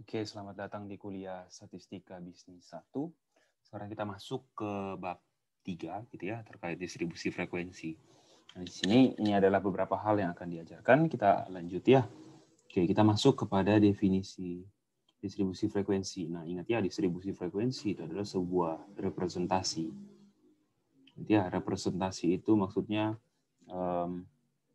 Oke, selamat datang di kuliah Statistika Bisnis 1. Sekarang kita masuk ke bab 3 gitu ya, terkait distribusi frekuensi. Nah, di sini ini adalah beberapa hal yang akan diajarkan. Kita lanjut ya. Oke, kita masuk kepada definisi distribusi frekuensi. Nah, ingat ya, distribusi frekuensi itu adalah sebuah representasi. Ya, representasi itu maksudnya um,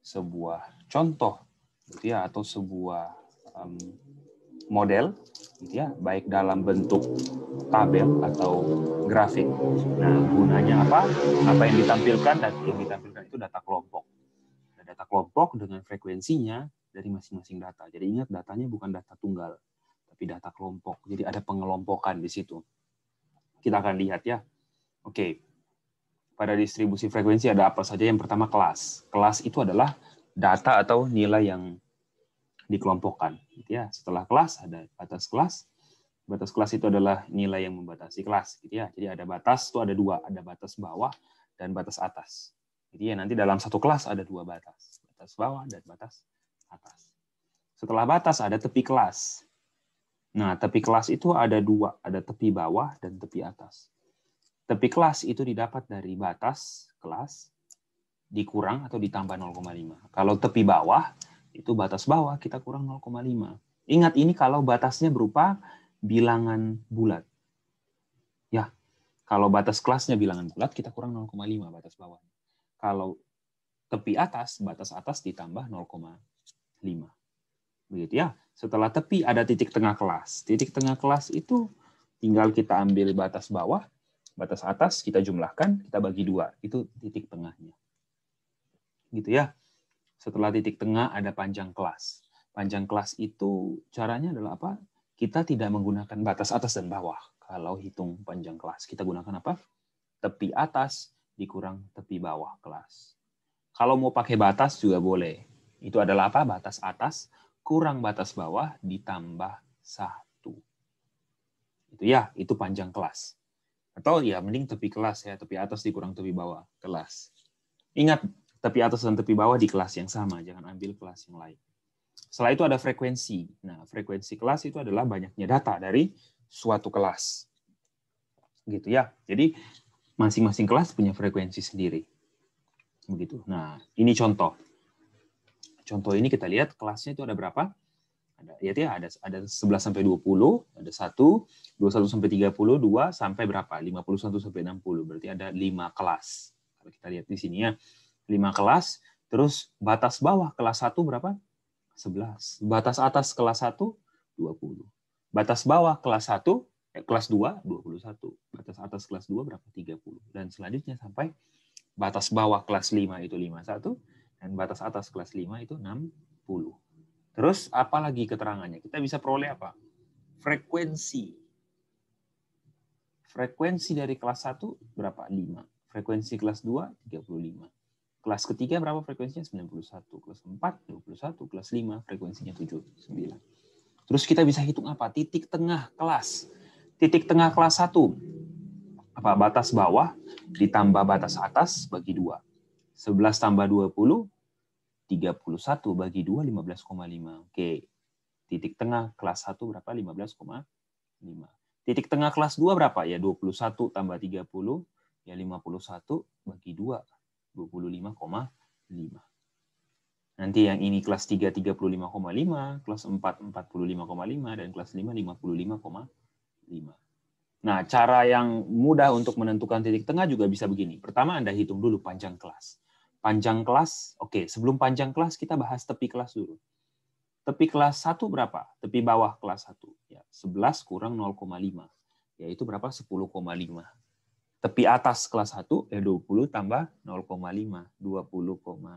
sebuah contoh, gitu ya, atau sebuah um, model gitu ya, baik dalam bentuk tabel atau grafik. Nah, gunanya apa? Apa yang ditampilkan dan yang ditampilkan itu data kelompok. Nah, data kelompok dengan frekuensinya dari masing-masing data. Jadi ingat datanya bukan data tunggal, tapi data kelompok. Jadi ada pengelompokan di situ. Kita akan lihat ya. Oke. Pada distribusi frekuensi ada apa saja? Yang pertama kelas. Kelas itu adalah data atau nilai yang dikelompokkan. Gitu ya. Setelah kelas ada batas kelas. Batas kelas itu adalah nilai yang membatasi kelas. Gitu ya. Jadi ada batas itu ada dua, ada batas bawah dan batas atas. Jadi ya nanti dalam satu kelas ada dua batas, batas bawah dan batas atas. Setelah batas ada tepi kelas. Nah, tepi kelas itu ada dua, ada tepi bawah dan tepi atas. Tepi kelas itu didapat dari batas kelas dikurang atau ditambah 0,5. Kalau tepi bawah itu batas bawah kita kurang 0,5. Ingat ini kalau batasnya berupa bilangan bulat. Ya, kalau batas kelasnya bilangan bulat kita kurang 0,5 batas bawah. Kalau tepi atas, batas atas ditambah 0,5. Begitu ya. Setelah tepi ada titik tengah kelas. Titik tengah kelas itu tinggal kita ambil batas bawah, batas atas kita jumlahkan, kita bagi dua. Itu titik tengahnya. Gitu ya. Setelah titik tengah ada panjang kelas. Panjang kelas itu caranya adalah apa? Kita tidak menggunakan batas atas dan bawah. Kalau hitung panjang kelas, kita gunakan apa? Tepi atas dikurang tepi bawah kelas. Kalau mau pakai batas juga boleh. Itu adalah apa? Batas atas kurang batas bawah ditambah satu. Itu ya, itu panjang kelas. Atau ya mending tepi kelas ya, tepi atas dikurang tepi bawah kelas. Ingat tepi atas dan tepi bawah di kelas yang sama, jangan ambil kelas yang lain. Setelah itu ada frekuensi. Nah, frekuensi kelas itu adalah banyaknya data dari suatu kelas. Gitu ya. Jadi masing-masing kelas punya frekuensi sendiri. Begitu. Nah, ini contoh. Contoh ini kita lihat kelasnya itu ada berapa? Ada ya ada ada 11 sampai 20, ada 1, 21 sampai 30, 2 sampai berapa? 51 sampai 60. Berarti ada 5 kelas. Kalau kita lihat di sini ya 5 kelas, terus batas bawah kelas 1 berapa? 11. Batas atas kelas 1 20. Batas bawah kelas 1 eh, kelas 2 21. Batas atas kelas 2 berapa? 30. Dan selanjutnya sampai batas bawah kelas 5 itu 51 dan batas atas kelas 5 itu 60. Terus apalagi keterangannya? Kita bisa peroleh apa? Frekuensi. Frekuensi dari kelas 1 berapa? 5. Frekuensi kelas 2 35 Kelas ketiga berapa frekuensinya? 91. Kelas 4, 21. Kelas 5, frekuensinya 79. Terus kita bisa hitung apa? Titik tengah kelas. Titik tengah kelas 1. Apa? Batas bawah ditambah batas atas bagi 2. 11 tambah 20, 31 bagi 2, 15,5. Oke. Titik tengah kelas 1 berapa? 15,5. Titik tengah kelas 2 berapa? Ya 21 tambah 30, ya 51 bagi 2 25,5. Nanti yang ini kelas 3 35,5, kelas 4 45,5 dan kelas 5 55,5. Nah, cara yang mudah untuk menentukan titik tengah juga bisa begini. Pertama Anda hitung dulu panjang kelas. Panjang kelas, oke, okay, sebelum panjang kelas kita bahas tepi kelas dulu. Tepi kelas 1 berapa? Tepi bawah kelas 1. Ya, 11 kurang 0,5. Yaitu berapa? 10,5 tepi atas kelas 1 ya 20 tambah 0,5 20,5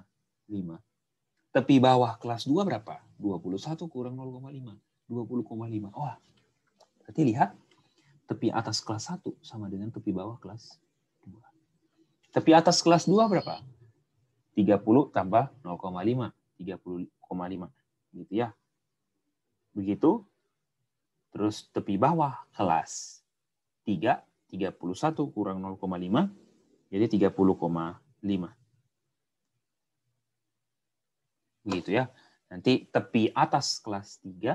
tepi bawah kelas 2 berapa 21 kurang 0,5 20,5 wah berarti lihat tepi atas kelas 1 sama dengan tepi bawah kelas 2 tepi atas kelas 2 berapa 30 tambah 0,5 30,5 gitu ya begitu terus tepi bawah kelas 3 31 kurang 0,5, jadi 30,5. Gitu ya. Nanti tepi atas kelas 3,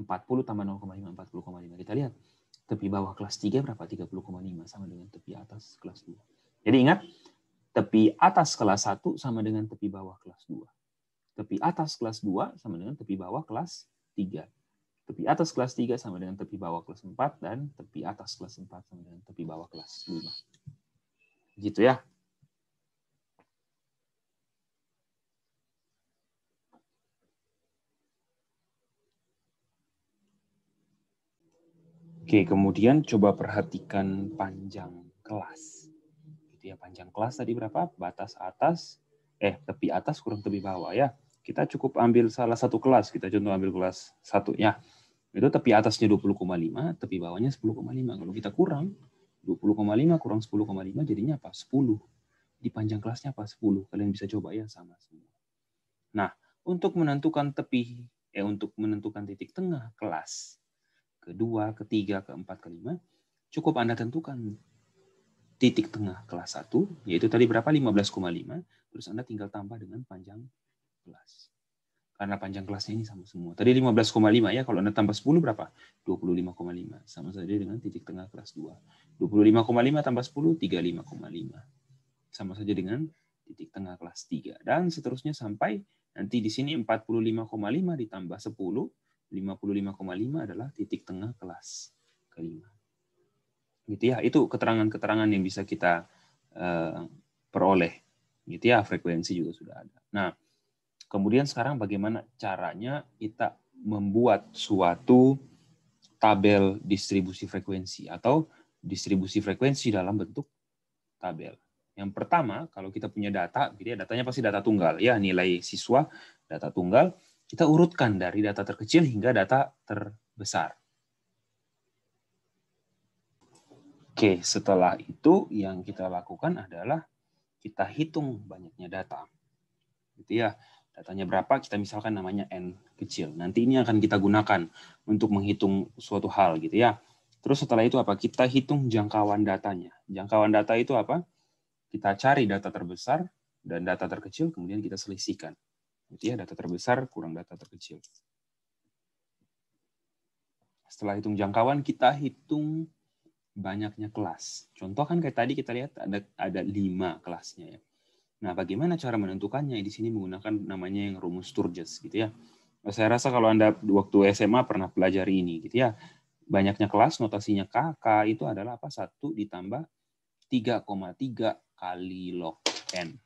40 tambah 0,5, 40,5. Kita lihat tepi bawah kelas 3 berapa? 30,5 sama dengan tepi atas kelas 2. Jadi ingat, tepi atas kelas 1 sama dengan tepi bawah kelas 2. Tepi atas kelas 2 sama dengan tepi bawah kelas 3 tepi atas kelas 3 sama dengan tepi bawah kelas 4 dan tepi atas kelas 4 sama dengan tepi bawah kelas 5. Gitu ya. Oke, kemudian coba perhatikan panjang kelas. Gitu ya, panjang kelas tadi berapa? Batas atas eh tepi atas kurang tepi bawah ya. Kita cukup ambil salah satu kelas, kita contoh ambil kelas satunya. ya itu tepi atasnya 20,5, tepi bawahnya 10,5. Kalau kita kurang, 20,5 kurang 10,5 jadinya apa? 10. Di panjang kelasnya apa? 10. Kalian bisa coba ya sama semua. Nah, untuk menentukan tepi, eh untuk menentukan titik tengah kelas, kedua, ketiga, keempat, kelima, cukup Anda tentukan titik tengah kelas 1, yaitu tadi berapa? 15,5. Terus Anda tinggal tambah dengan panjang kelas karena panjang kelasnya ini sama semua. Tadi 15,5 ya, kalau Anda tambah 10 berapa? 25,5. Sama saja dengan titik tengah kelas 2. 25,5 tambah 10, 35,5. Sama saja dengan titik tengah kelas 3. Dan seterusnya sampai nanti di sini 45,5 ditambah 10, 55,5 adalah titik tengah kelas kelima. Gitu ya, itu keterangan-keterangan yang bisa kita uh, peroleh. Gitu ya, frekuensi juga sudah ada. Nah, Kemudian sekarang bagaimana caranya kita membuat suatu tabel distribusi frekuensi atau distribusi frekuensi dalam bentuk tabel. Yang pertama, kalau kita punya data, gitu ya, datanya pasti data tunggal ya, nilai siswa data tunggal, kita urutkan dari data terkecil hingga data terbesar. Oke, setelah itu yang kita lakukan adalah kita hitung banyaknya data. Gitu ya datanya berapa, kita misalkan namanya N kecil. Nanti ini akan kita gunakan untuk menghitung suatu hal gitu ya. Terus setelah itu apa? Kita hitung jangkauan datanya. Jangkauan data itu apa? Kita cari data terbesar dan data terkecil, kemudian kita selisihkan. Gitu ya, data terbesar kurang data terkecil. Setelah hitung jangkauan, kita hitung banyaknya kelas. Contoh kan kayak tadi kita lihat ada ada lima kelasnya ya Nah, bagaimana cara menentukannya? Di sini menggunakan namanya yang rumus Sturges gitu ya. Saya rasa kalau Anda waktu SMA pernah pelajari ini gitu ya. Banyaknya kelas notasinya KK itu adalah apa? 1 ditambah 3,3 kali log n.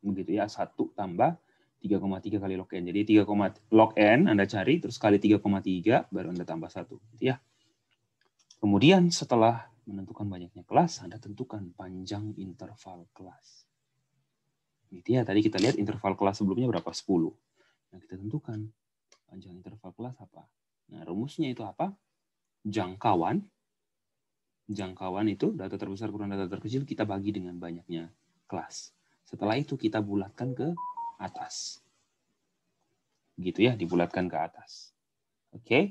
Begitu ya, 1 tambah 3,3 kali log n. Jadi 3, log n Anda cari terus kali 3,3 baru Anda tambah 1 gitu ya. Kemudian setelah menentukan banyaknya kelas, Anda tentukan panjang interval kelas. Gitu ya, tadi kita lihat interval kelas sebelumnya berapa? 10. Nah, kita tentukan panjang interval kelas apa. Nah, rumusnya itu apa? Jangkauan. Jangkauan itu data terbesar kurang data terkecil kita bagi dengan banyaknya kelas. Setelah itu kita bulatkan ke atas. Gitu ya, dibulatkan ke atas. Oke. Okay?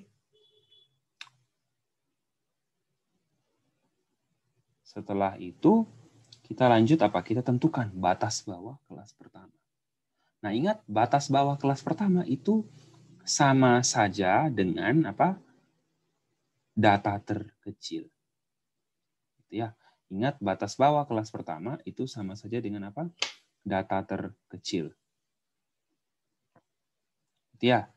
Setelah itu, kita lanjut apa? Kita tentukan batas bawah kelas pertama. Nah, ingat batas bawah kelas pertama itu sama saja dengan apa? data terkecil. Gitu ya. Ingat batas bawah kelas pertama itu sama saja dengan apa? data terkecil. Gitu ya.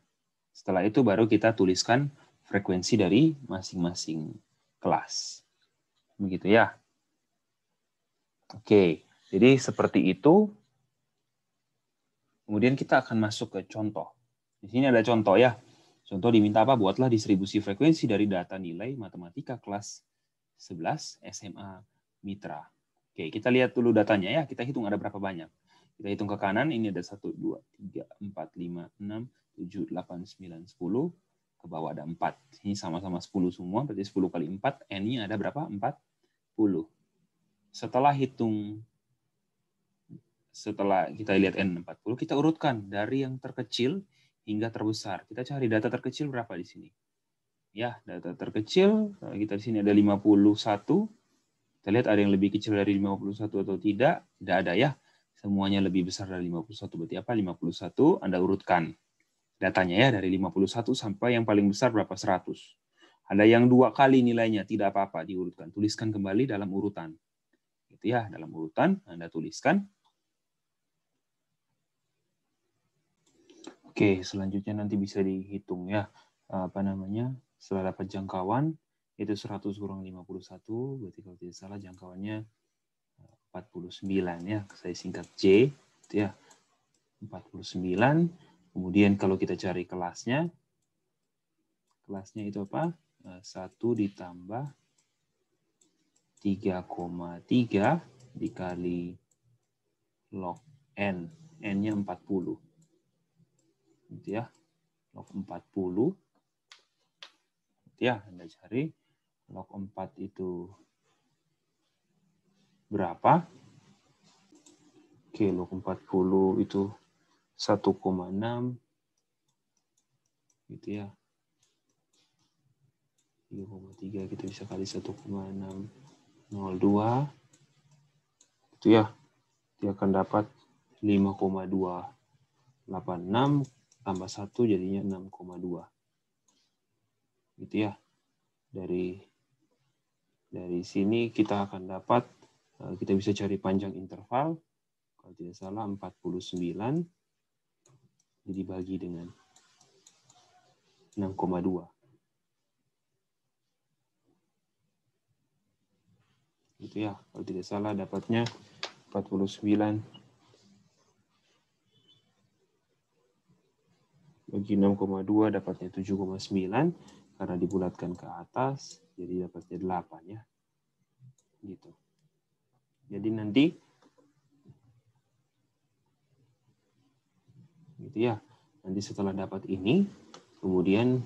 Setelah itu baru kita tuliskan frekuensi dari masing-masing kelas. Begitu ya. Oke, jadi seperti itu. Kemudian kita akan masuk ke contoh. Di sini ada contoh ya. Contoh diminta apa? Buatlah distribusi frekuensi dari data nilai matematika kelas 11 SMA Mitra. Oke, kita lihat dulu datanya ya. Kita hitung ada berapa banyak. Kita hitung ke kanan, ini ada 1, 2, 3, 4, 5, 6, 7, 8, 9, 10. Ke bawah ada 4. Ini sama-sama 10 semua, berarti 10 kali 4. N-nya ada berapa? 40 setelah hitung setelah kita lihat N40 kita urutkan dari yang terkecil hingga terbesar. Kita cari data terkecil berapa di sini. Ya, data terkecil kita di sini ada 51. Kita lihat ada yang lebih kecil dari 51 atau tidak? Tidak ada ya. Semuanya lebih besar dari 51. Berarti apa? 51 Anda urutkan datanya ya dari 51 sampai yang paling besar berapa? 100. Ada yang dua kali nilainya, tidak apa-apa diurutkan. Tuliskan kembali dalam urutan gitu ya dalam urutan Anda tuliskan. Oke, selanjutnya nanti bisa dihitung ya apa namanya? Setelah dapat jangkauan itu 100 kurang 51, berarti kalau tidak salah jangkauannya 49 eh, ya. Saya singkat J gitu ya. 49. Kemudian kalau kita cari kelasnya kelasnya itu apa? Eh, satu ditambah 3,3 dikali log N. N-nya 40. Gitu ya. Log 40. Gitu ya, Anda cari. Log 4 itu berapa? Oke, log 40 itu 1,6. Gitu ya. 3,3 kita bisa kali 1,6 02 itu ya dia akan dapat 5,286 tambah 1 jadinya 6,2 gitu ya dari dari sini kita akan dapat eh, kita bisa cari panjang interval kalau tidak salah 49 dibagi dengan 6,2 Gitu ya Kalau tidak salah dapatnya 49 bagi 6,2 dapatnya 7,9 karena dibulatkan ke atas jadi dapatnya 8 ya. Gitu. Jadi nanti gitu ya. Nanti setelah dapat ini kemudian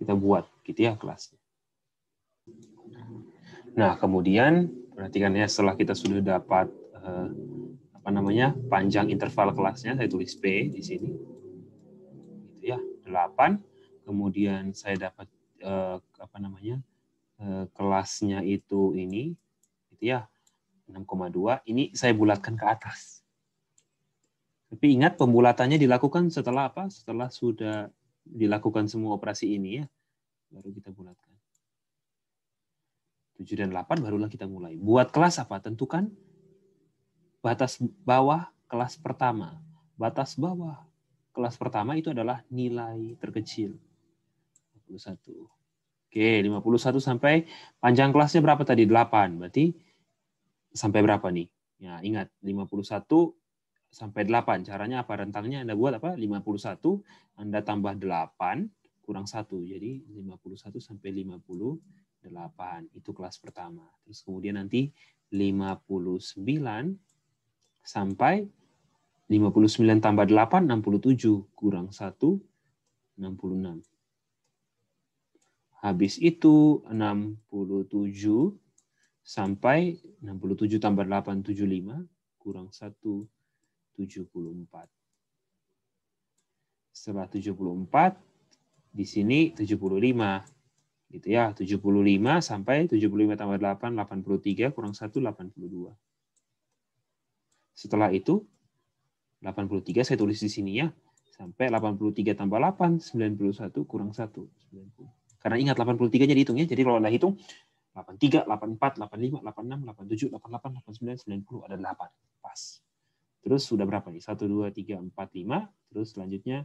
kita buat gitu ya kelasnya. Nah, kemudian perhatikan ya setelah kita sudah dapat eh, apa namanya? panjang interval kelasnya, saya tulis P di sini. Gitu ya, 8. Kemudian saya dapat eh, apa namanya? Eh, kelasnya itu ini gitu ya. 6,2. Ini saya bulatkan ke atas. Tapi ingat pembulatannya dilakukan setelah apa? Setelah sudah dilakukan semua operasi ini ya baru kita bulatkan. 7 dan 8 barulah kita mulai. Buat kelas apa? Tentukan batas bawah kelas pertama. Batas bawah kelas pertama itu adalah nilai terkecil. 51. Oke, 51 sampai panjang kelasnya berapa tadi? 8. Berarti sampai berapa nih? Ya, ingat 51 sampai 8. Caranya apa? Rentangnya Anda buat apa? 51 Anda tambah 8 kurang satu jadi 51 sampai 58 itu kelas pertama terus kemudian nanti 59 sampai 59 tambah 8 67 kurang 1 66 habis itu 67 sampai 67 tambah 8 75 kurang 1 74 setelah 74 di sini 75. Gitu ya, 75 sampai 75 tambah 8, 83, kurang 1, 82. Setelah itu, 83 saya tulis di sini ya. Sampai 83 tambah 8, 91 kurang 1, 90. Karena ingat 83 jadi hitung ya. Jadi kalau Anda hitung, 83, 84, 85, 86, 87, 88, 89, 90, ada 8. Pas. Terus sudah berapa nih? 1, 2, 3, 4, 5. Terus selanjutnya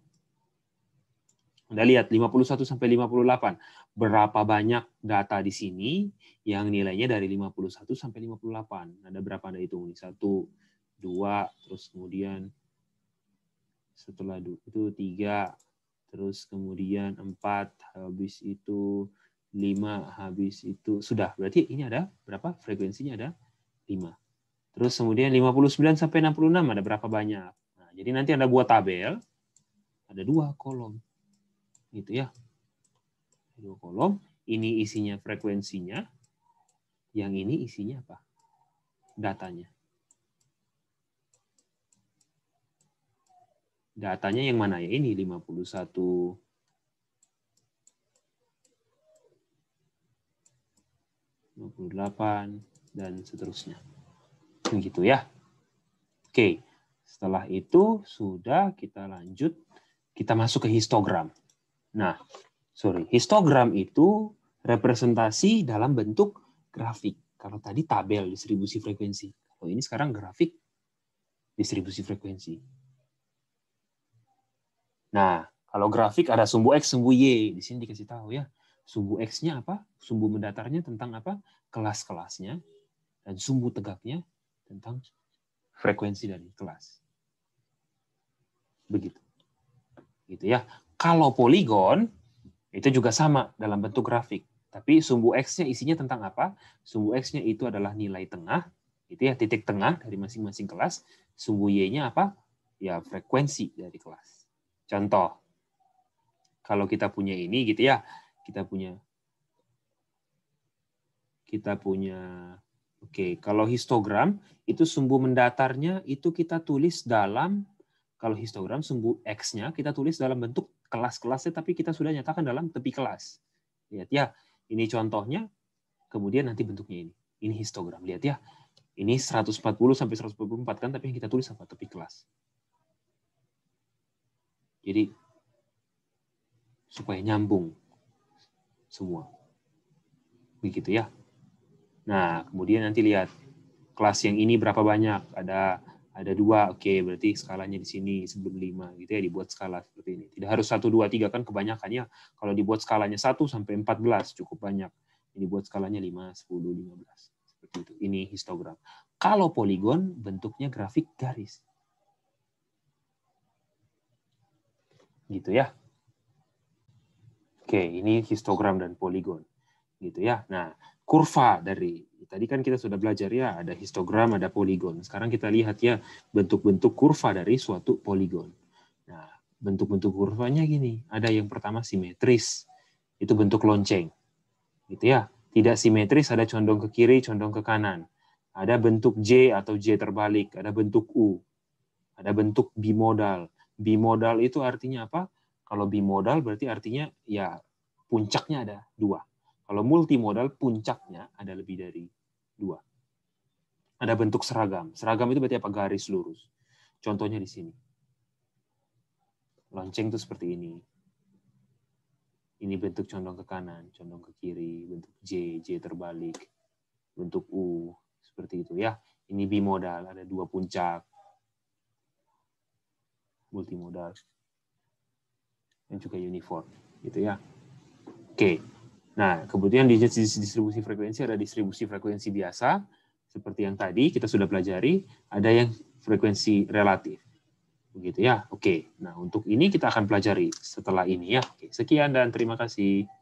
Anda lihat 51 sampai 58. Berapa banyak data di sini yang nilainya dari 51 sampai 58. Ada berapa Anda hitung? 1, 2, terus kemudian setelah itu 3, terus kemudian 4, habis itu 5, habis itu sudah. Berarti ini ada berapa? Frekuensinya ada 5. Terus kemudian 59 sampai 66 ada berapa banyak? Nah, jadi nanti Anda buat tabel, ada dua kolom gitu ya. Dua kolom, ini isinya frekuensinya, yang ini isinya apa? Datanya. Datanya yang mana ya? Ini 51 28 dan seterusnya. Begitu ya. Oke, setelah itu sudah kita lanjut kita masuk ke histogram. Nah, sorry, histogram itu representasi dalam bentuk grafik. Kalau tadi tabel distribusi frekuensi, kalau ini sekarang grafik distribusi frekuensi. Nah, kalau grafik ada sumbu X, sumbu Y. Di sini dikasih tahu ya. Sumbu X-nya apa? Sumbu mendatarnya tentang apa? Kelas-kelasnya. Dan sumbu tegaknya tentang frekuensi dari kelas. Begitu. Gitu ya. Kalau poligon itu juga sama dalam bentuk grafik. Tapi sumbu x-nya isinya tentang apa? Sumbu x-nya itu adalah nilai tengah, itu ya titik tengah dari masing-masing kelas. Sumbu y-nya apa? Ya frekuensi dari kelas. Contoh, kalau kita punya ini gitu ya, kita punya kita punya oke, okay, kalau histogram itu sumbu mendatarnya itu kita tulis dalam kalau histogram sumbu x-nya kita tulis dalam bentuk kelas-kelasnya, tapi kita sudah nyatakan dalam tepi kelas. Lihat ya, ini contohnya, kemudian nanti bentuknya ini. Ini histogram, lihat ya. Ini 140 sampai 144 kan, tapi yang kita tulis apa? Tepi kelas. Jadi, supaya nyambung semua. Begitu ya. Nah, kemudian nanti lihat kelas yang ini berapa banyak. Ada ada dua oke okay, berarti skalanya di sini sebelum lima gitu ya dibuat skala seperti ini tidak harus satu dua tiga kan kebanyakannya kalau dibuat skalanya satu sampai empat belas cukup banyak ini buat skalanya lima, sepuluh, lima belas seperti itu ini histogram kalau poligon bentuknya grafik garis gitu ya oke ini histogram dan poligon gitu ya nah kurva dari Tadi kan kita sudah belajar ya ada histogram, ada poligon. Sekarang kita lihat ya bentuk-bentuk kurva dari suatu poligon. Nah, bentuk-bentuk kurvanya gini. Ada yang pertama simetris. Itu bentuk lonceng. Gitu ya. Tidak simetris ada condong ke kiri, condong ke kanan. Ada bentuk J atau J terbalik, ada bentuk U. Ada bentuk bimodal. Bimodal itu artinya apa? Kalau bimodal berarti artinya ya puncaknya ada dua. Kalau multimodal puncaknya ada lebih dari dua. Ada bentuk seragam. Seragam itu berarti apa? Garis lurus. Contohnya di sini. Lonceng itu seperti ini. Ini bentuk condong ke kanan, condong ke kiri, bentuk J, J terbalik, bentuk U, seperti itu ya. Ini bimodal, ada dua puncak, multimodal, dan juga uniform, gitu ya. Oke. Okay. Nah, kemudian di distribusi frekuensi ada distribusi frekuensi biasa, seperti yang tadi kita sudah pelajari, ada yang frekuensi relatif. Begitu ya, oke. Nah, untuk ini kita akan pelajari setelah ini ya. Oke, sekian dan terima kasih.